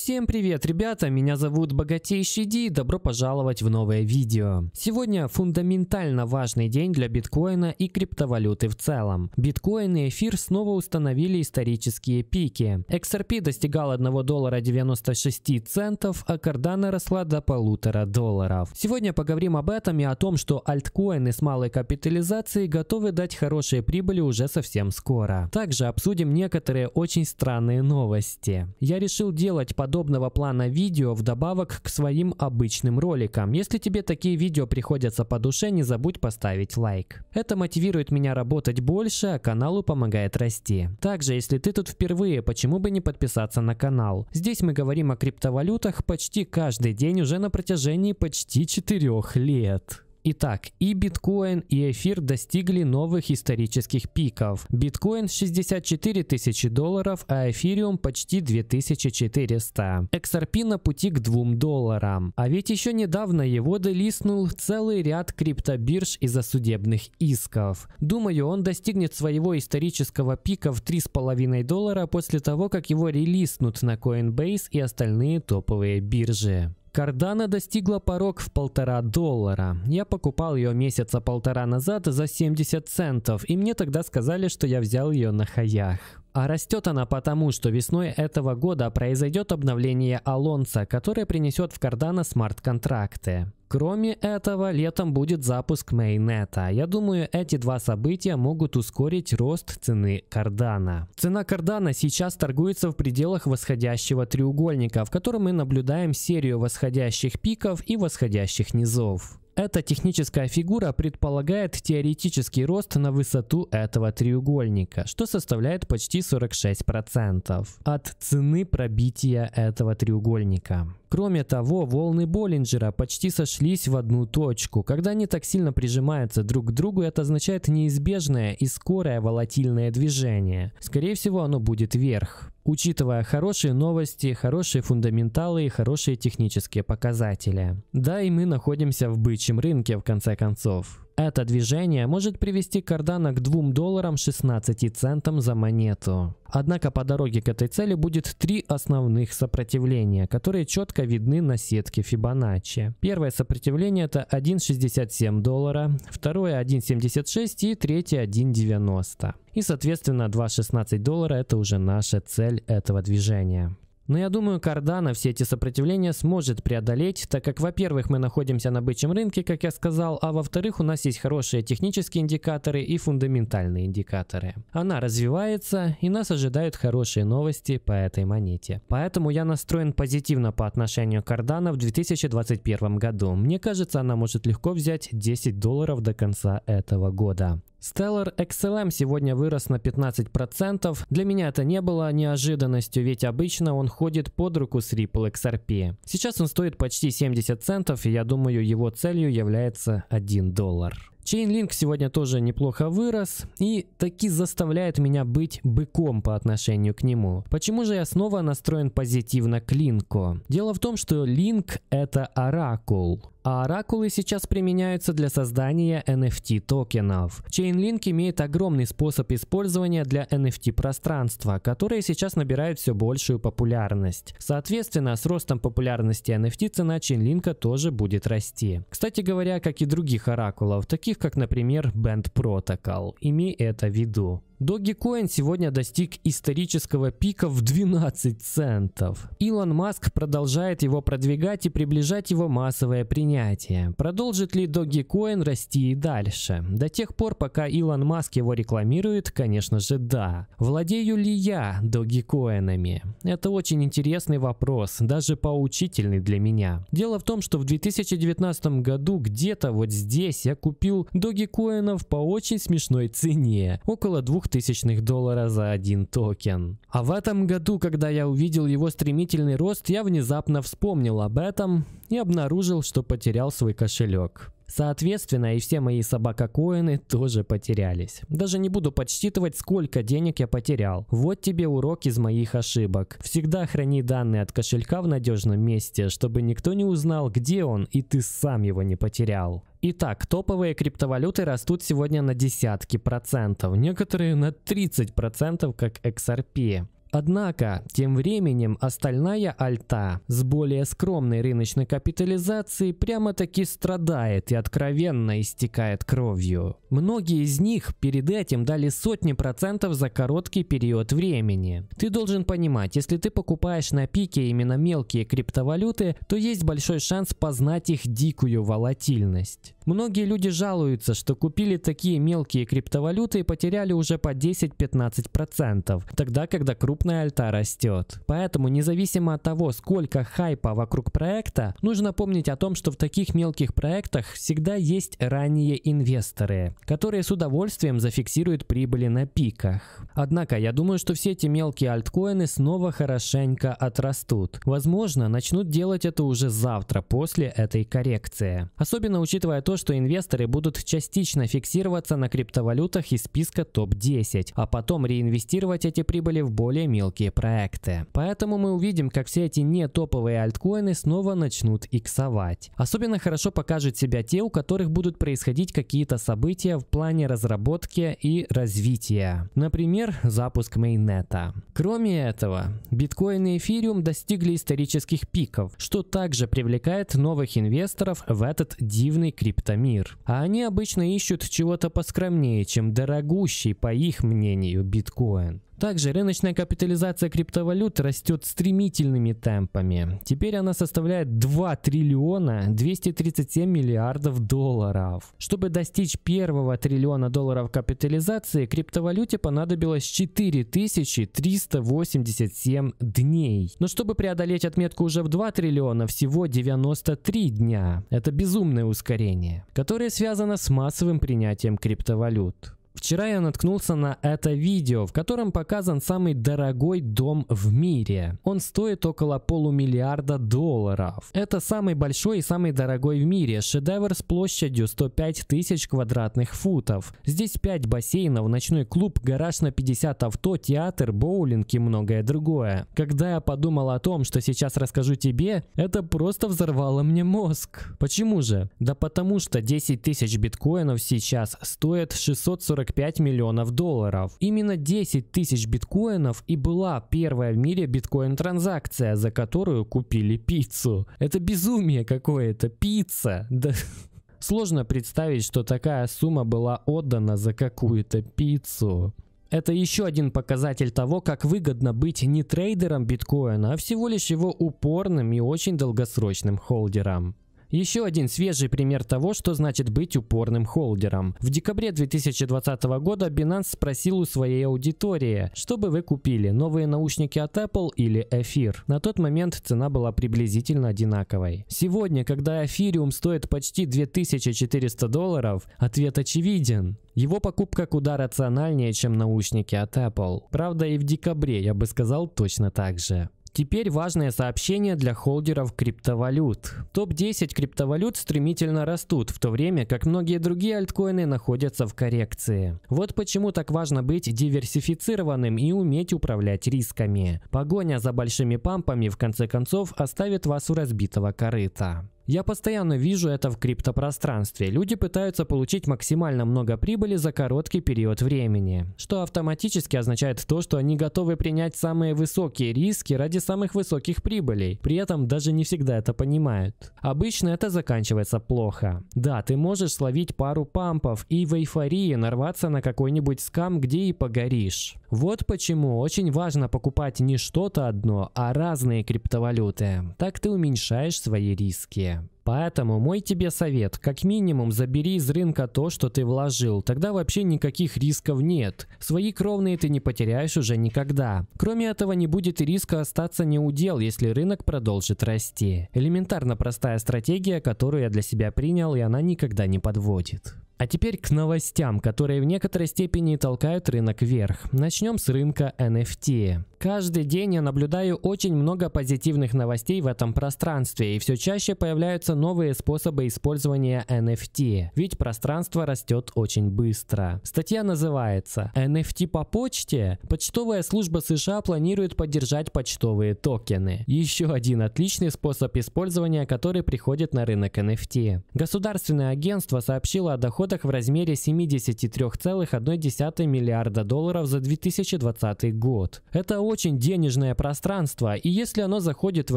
Всем привет, ребята, меня зовут Богатейший Ди, добро пожаловать в новое видео. Сегодня фундаментально важный день для биткоина и криптовалюты в целом. Биткоин и эфир снова установили исторические пики. XRP достигал 1 доллара 96 центов, а Cardano росла до полутора долларов. Сегодня поговорим об этом и о том, что альткоины с малой капитализацией готовы дать хорошие прибыли уже совсем скоро. Также обсудим некоторые очень странные новости. Я решил делать по подобного плана видео вдобавок к своим обычным роликам. Если тебе такие видео приходятся по душе, не забудь поставить лайк. Это мотивирует меня работать больше, а каналу помогает расти. Также, если ты тут впервые, почему бы не подписаться на канал? Здесь мы говорим о криптовалютах почти каждый день уже на протяжении почти 4 лет. Итак, и биткоин, и эфир достигли новых исторических пиков. Биткоин 64 тысячи долларов, а эфириум почти 2400. XRP на пути к 2 долларам. А ведь еще недавно его делистнул целый ряд криптобирж из-за судебных исков. Думаю, он достигнет своего исторического пика в 3,5 доллара после того, как его релистнут на Coinbase и остальные топовые биржи. Кардана достигла порог в полтора доллара. Я покупал ее месяца полтора назад за 70 центов, и мне тогда сказали, что я взял ее на хаях. А растет она потому, что весной этого года произойдет обновление Алонса, которое принесет в Кардана смарт-контракты. Кроме этого, летом будет запуск Мейнета. Я думаю, эти два события могут ускорить рост цены Кардана. Цена Кардана сейчас торгуется в пределах восходящего треугольника, в котором мы наблюдаем серию восходящих пиков и восходящих низов. Эта техническая фигура предполагает теоретический рост на высоту этого треугольника, что составляет почти 46% от цены пробития этого треугольника. Кроме того, волны Боллинджера почти сошлись в одну точку. Когда они так сильно прижимаются друг к другу, это означает неизбежное и скорое волатильное движение. Скорее всего, оно будет вверх учитывая хорошие новости, хорошие фундаменталы и хорошие технические показатели. Да, и мы находимся в бычьем рынке в конце концов. Это движение может привести кардана к 2 долларам 16 центам за монету. Однако по дороге к этой цели будет три основных сопротивления, которые четко видны на сетке Fibonacci. Первое сопротивление это 1,67 доллара, второе 1,76 и третье 1,90. И соответственно 2,16 доллара это уже наша цель этого движения. Но я думаю, Кардана все эти сопротивления сможет преодолеть, так как, во-первых, мы находимся на бычьем рынке, как я сказал, а во-вторых, у нас есть хорошие технические индикаторы и фундаментальные индикаторы. Она развивается, и нас ожидают хорошие новости по этой монете. Поэтому я настроен позитивно по отношению к Cardano в 2021 году. Мне кажется, она может легко взять 10 долларов до конца этого года. Stellar XLM сегодня вырос на 15%. Для меня это не было неожиданностью, ведь обычно он ходит под руку с Ripple XRP. Сейчас он стоит почти 70 центов, и я думаю, его целью является 1 доллар. Chainlink сегодня тоже неплохо вырос и таки заставляет меня быть быком по отношению к нему. Почему же я снова настроен позитивно к Линку? Дело в том, что Линк это оракул. А оракулы сейчас применяются для создания NFT токенов. Chainlink имеет огромный способ использования для NFT пространства, которое сейчас набирает все большую популярность. Соответственно, с ростом популярности NFT цена Chainlink тоже будет расти. Кстати говоря, как и других оракулов, таких как, например, Band Protocol. Имей это в виду. Dogecoin сегодня достиг исторического пика в 12 центов. Илон Маск продолжает его продвигать и приближать его массовое принятие. Продолжит ли Dogecoin расти и дальше? До тех пор, пока Илон Маск его рекламирует, конечно же да. Владею ли я Dogecoin'ами? Это очень интересный вопрос, даже поучительный для меня. Дело в том, что в 2019 году где-то вот здесь я купил Dogecoin'ов по очень смешной цене, около 2 тысячных доллара за один токен. А в этом году, когда я увидел его стремительный рост, я внезапно вспомнил об этом и обнаружил, что потерял свой кошелек. Соответственно, и все мои собакокоины тоже потерялись. Даже не буду подсчитывать, сколько денег я потерял. Вот тебе урок из моих ошибок. Всегда храни данные от кошелька в надежном месте, чтобы никто не узнал, где он, и ты сам его не потерял. Итак, топовые криптовалюты растут сегодня на десятки процентов, некоторые на 30 процентов, как XRP. Однако, тем временем остальная альта с более скромной рыночной капитализацией прямо-таки страдает и откровенно истекает кровью. Многие из них перед этим дали сотни процентов за короткий период времени. Ты должен понимать, если ты покупаешь на пике именно мелкие криптовалюты, то есть большой шанс познать их дикую волатильность. Многие люди жалуются, что купили такие мелкие криптовалюты и потеряли уже по 10-15%, тогда когда крупные крупная альта растет. Поэтому независимо от того, сколько хайпа вокруг проекта, нужно помнить о том, что в таких мелких проектах всегда есть ранние инвесторы, которые с удовольствием зафиксируют прибыли на пиках. Однако я думаю, что все эти мелкие альткоины снова хорошенько отрастут. Возможно, начнут делать это уже завтра после этой коррекции. Особенно учитывая то, что инвесторы будут частично фиксироваться на криптовалютах из списка топ-10, а потом реинвестировать эти прибыли в более мелкие проекты. Поэтому мы увидим, как все эти не топовые альткоины снова начнут иксовать. Особенно хорошо покажут себя те, у которых будут происходить какие-то события в плане разработки и развития. Например, запуск мейнета. Кроме этого, биткоин и эфириум достигли исторических пиков, что также привлекает новых инвесторов в этот дивный криптомир. А они обычно ищут чего-то поскромнее, чем дорогущий, по их мнению, биткоин. Также рыночная капитализация криптовалют растет стремительными темпами. Теперь она составляет 2 триллиона 237 миллиардов долларов. Чтобы достичь первого триллиона долларов капитализации, криптовалюте понадобилось 4387 дней. Но чтобы преодолеть отметку уже в 2 триллиона, всего 93 дня. Это безумное ускорение, которое связано с массовым принятием криптовалют. Вчера я наткнулся на это видео, в котором показан самый дорогой дом в мире. Он стоит около полумиллиарда долларов. Это самый большой и самый дорогой в мире, шедевр с площадью 105 тысяч квадратных футов. Здесь 5 бассейнов, ночной клуб, гараж на 50 авто, театр, боулинг и многое другое. Когда я подумал о том, что сейчас расскажу тебе, это просто взорвало мне мозг. Почему же? Да потому что 10 тысяч биткоинов сейчас стоят 640 45 миллионов долларов. Именно 10 тысяч биткоинов и была первая в мире биткоин-транзакция, за которую купили пиццу. Это безумие какое-то, пицца. Да. Сложно представить, что такая сумма была отдана за какую-то пиццу. Это еще один показатель того, как выгодно быть не трейдером биткоина, а всего лишь его упорным и очень долгосрочным холдером. Еще один свежий пример того, что значит быть упорным холдером. В декабре 2020 года Binance спросил у своей аудитории, что бы вы купили, новые наушники от Apple или эфир. На тот момент цена была приблизительно одинаковой. Сегодня, когда эфириум стоит почти 2400 долларов, ответ очевиден. Его покупка куда рациональнее, чем наушники от Apple. Правда и в декабре я бы сказал точно так же. Теперь важное сообщение для холдеров криптовалют. Топ-10 криптовалют стремительно растут, в то время как многие другие альткоины находятся в коррекции. Вот почему так важно быть диверсифицированным и уметь управлять рисками. Погоня за большими пампами в конце концов оставит вас у разбитого корыта. Я постоянно вижу это в криптопространстве. Люди пытаются получить максимально много прибыли за короткий период времени, что автоматически означает то, что они готовы принять самые высокие риски ради самых высоких прибылей. При этом даже не всегда это понимают. Обычно это заканчивается плохо. Да, ты можешь словить пару пампов и в эйфории нарваться на какой-нибудь скам, где и погоришь. Вот почему очень важно покупать не что-то одно, а разные криптовалюты. Так ты уменьшаешь свои риски. Поэтому мой тебе совет, как минимум забери из рынка то, что ты вложил, тогда вообще никаких рисков нет. Свои кровные ты не потеряешь уже никогда. Кроме этого не будет и риска остаться неудел, если рынок продолжит расти. Элементарно простая стратегия, которую я для себя принял и она никогда не подводит. А теперь к новостям, которые в некоторой степени толкают рынок вверх. Начнем с рынка NFT. Каждый день я наблюдаю очень много позитивных новостей в этом пространстве, и все чаще появляются новые способы использования NFT, ведь пространство растет очень быстро. Статья называется «NFT по почте? Почтовая служба США планирует поддержать почтовые токены». Еще один отличный способ использования, который приходит на рынок NFT. Государственное агентство сообщило о доходах доходах в размере 73,1 миллиарда долларов за 2020 год. Это очень денежное пространство, и если оно заходит в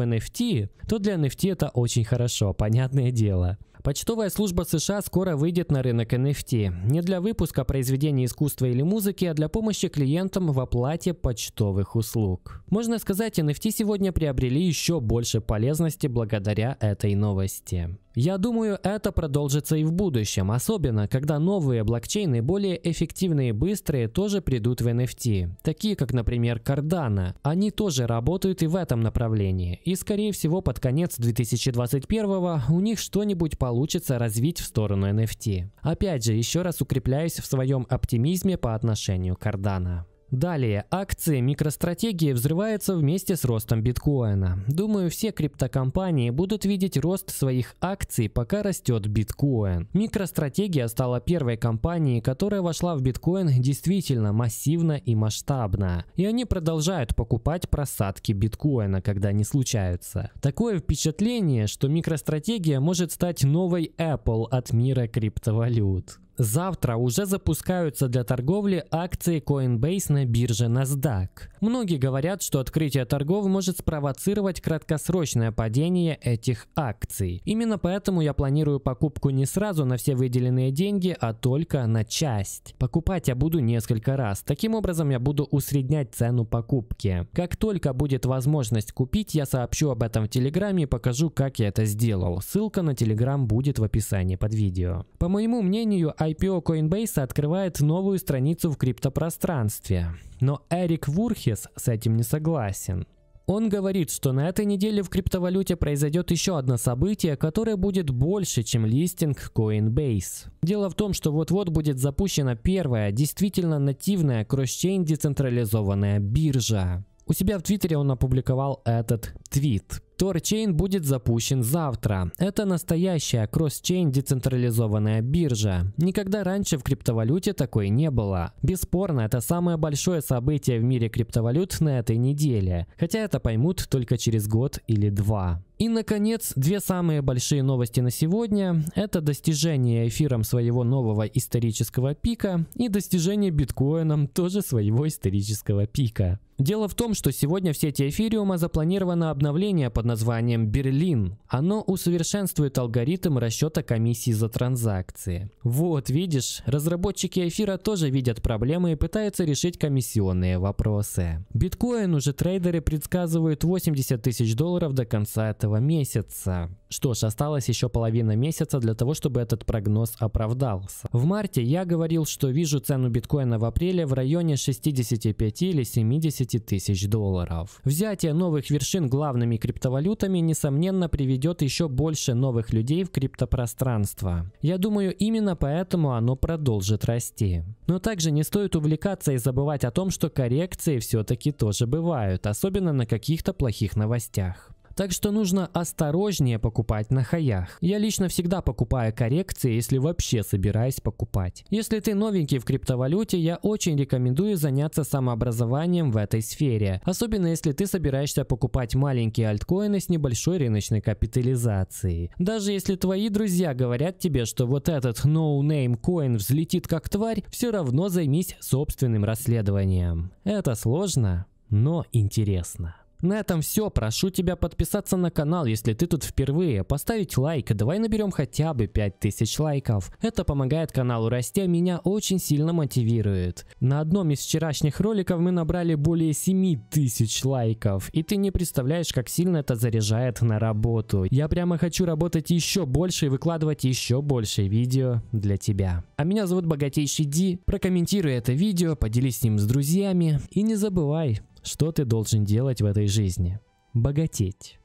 NFT, то для NFT это очень хорошо, понятное дело. Почтовая служба США скоро выйдет на рынок NFT. Не для выпуска произведений искусства или музыки, а для помощи клиентам в оплате почтовых услуг. Можно сказать, NFT сегодня приобрели еще больше полезности благодаря этой новости. Я думаю, это продолжится и в будущем, особенно когда новые блокчейны более эффективные и быстрые тоже придут в NFT, такие как, например, Cardano. Они тоже работают и в этом направлении, и скорее всего под конец 2021 у них что-нибудь получится развить в сторону NFT. Опять же, еще раз укрепляюсь в своем оптимизме по отношению к Cardano. Далее, акции микростратегии взрываются вместе с ростом биткоина. Думаю, все криптокомпании будут видеть рост своих акций, пока растет биткоин. Микростратегия стала первой компанией, которая вошла в биткоин действительно массивно и масштабно. И они продолжают покупать просадки биткоина, когда они случаются. Такое впечатление, что микростратегия может стать новой Apple от мира криптовалют. Завтра уже запускаются для торговли акции Coinbase на бирже NASDAQ. Многие говорят, что открытие торгов может спровоцировать краткосрочное падение этих акций. Именно поэтому я планирую покупку не сразу на все выделенные деньги, а только на часть. Покупать я буду несколько раз. Таким образом я буду усреднять цену покупки. Как только будет возможность купить, я сообщу об этом в Телеграме и покажу, как я это сделал. Ссылка на Телеграм будет в описании под видео. По моему мнению, IPO Coinbase открывает новую страницу в криптопространстве. Но Эрик Вурхес с этим не согласен. Он говорит, что на этой неделе в криптовалюте произойдет еще одно событие, которое будет больше, чем листинг Coinbase. Дело в том, что вот-вот будет запущена первая, действительно нативная кросс-чейн децентрализованная биржа. У себя в Твиттере он опубликовал этот твит. Торчейн будет запущен завтра. Это настоящая кросс-чейн децентрализованная биржа. Никогда раньше в криптовалюте такой не было. Бесспорно, это самое большое событие в мире криптовалют на этой неделе. Хотя это поймут только через год или два. И, наконец, две самые большие новости на сегодня – это достижение эфиром своего нового исторического пика и достижение биткоином тоже своего исторического пика. Дело в том, что сегодня в сети эфириума запланировано обновление под названием «Берлин». Оно усовершенствует алгоритм расчета комиссии за транзакции. Вот, видишь, разработчики эфира тоже видят проблемы и пытаются решить комиссионные вопросы. Биткоин уже трейдеры предсказывают 80 тысяч долларов до конца этого этого месяца. Что ж, осталось еще половина месяца для того, чтобы этот прогноз оправдался. В марте я говорил, что вижу цену биткоина в апреле в районе 65 или 70 тысяч долларов. Взятие новых вершин главными криптовалютами, несомненно, приведет еще больше новых людей в криптопространство. Я думаю, именно поэтому оно продолжит расти. Но также не стоит увлекаться и забывать о том, что коррекции все-таки тоже бывают, особенно на каких-то плохих новостях. Так что нужно осторожнее покупать на хаях. Я лично всегда покупаю коррекции, если вообще собираюсь покупать. Если ты новенький в криптовалюте, я очень рекомендую заняться самообразованием в этой сфере. Особенно если ты собираешься покупать маленькие альткоины с небольшой рыночной капитализацией. Даже если твои друзья говорят тебе, что вот этот no-name coin взлетит как тварь, все равно займись собственным расследованием. Это сложно, но интересно. На этом все. Прошу тебя подписаться на канал, если ты тут впервые. Поставить лайк. Давай наберем хотя бы 5000 лайков. Это помогает каналу расти, а меня очень сильно мотивирует. На одном из вчерашних роликов мы набрали более 7000 лайков. И ты не представляешь, как сильно это заряжает на работу. Я прямо хочу работать еще больше и выкладывать еще больше видео для тебя. А меня зовут Богатейший Ди. Прокомментируй это видео, поделись с ним с друзьями. И не забывай, что ты должен делать в этой жизни? Богатеть.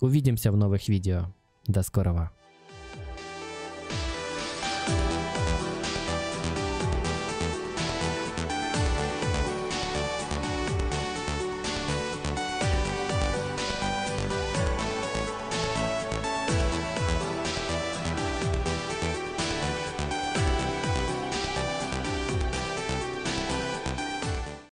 Увидимся в новых видео. До скорого.